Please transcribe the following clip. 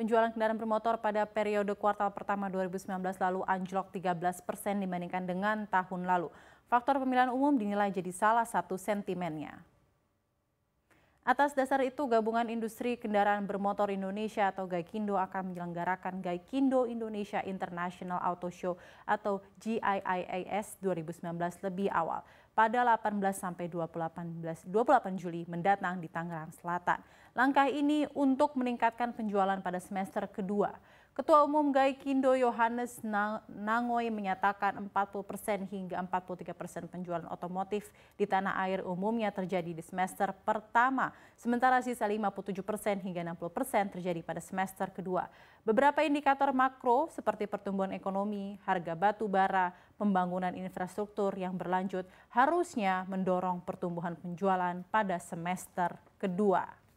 Penjualan kendaraan bermotor pada periode kuartal pertama 2019 lalu anjlok 13 persen dibandingkan dengan tahun lalu. Faktor pemilihan umum dinilai jadi salah satu sentimennya. Atas dasar itu, Gabungan Industri Kendaraan Bermotor Indonesia atau Gaikindo akan menyelenggarakan Gaikindo Indonesia International Auto Show atau GIIAS 2019 lebih awal pada 18 sampai 28, 28 Juli mendatang di Tangerang Selatan. Langkah ini untuk meningkatkan penjualan pada semester kedua. Ketua Umum Gaikindo Yohanes Nangoi menyatakan 40% hingga 43% penjualan otomotif di tanah air umumnya terjadi di semester pertama, sementara sisa 57% hingga 60% terjadi pada semester kedua. Beberapa indikator makro seperti pertumbuhan ekonomi, harga batu bara, pembangunan infrastruktur yang berlanjut harusnya mendorong pertumbuhan penjualan pada semester kedua.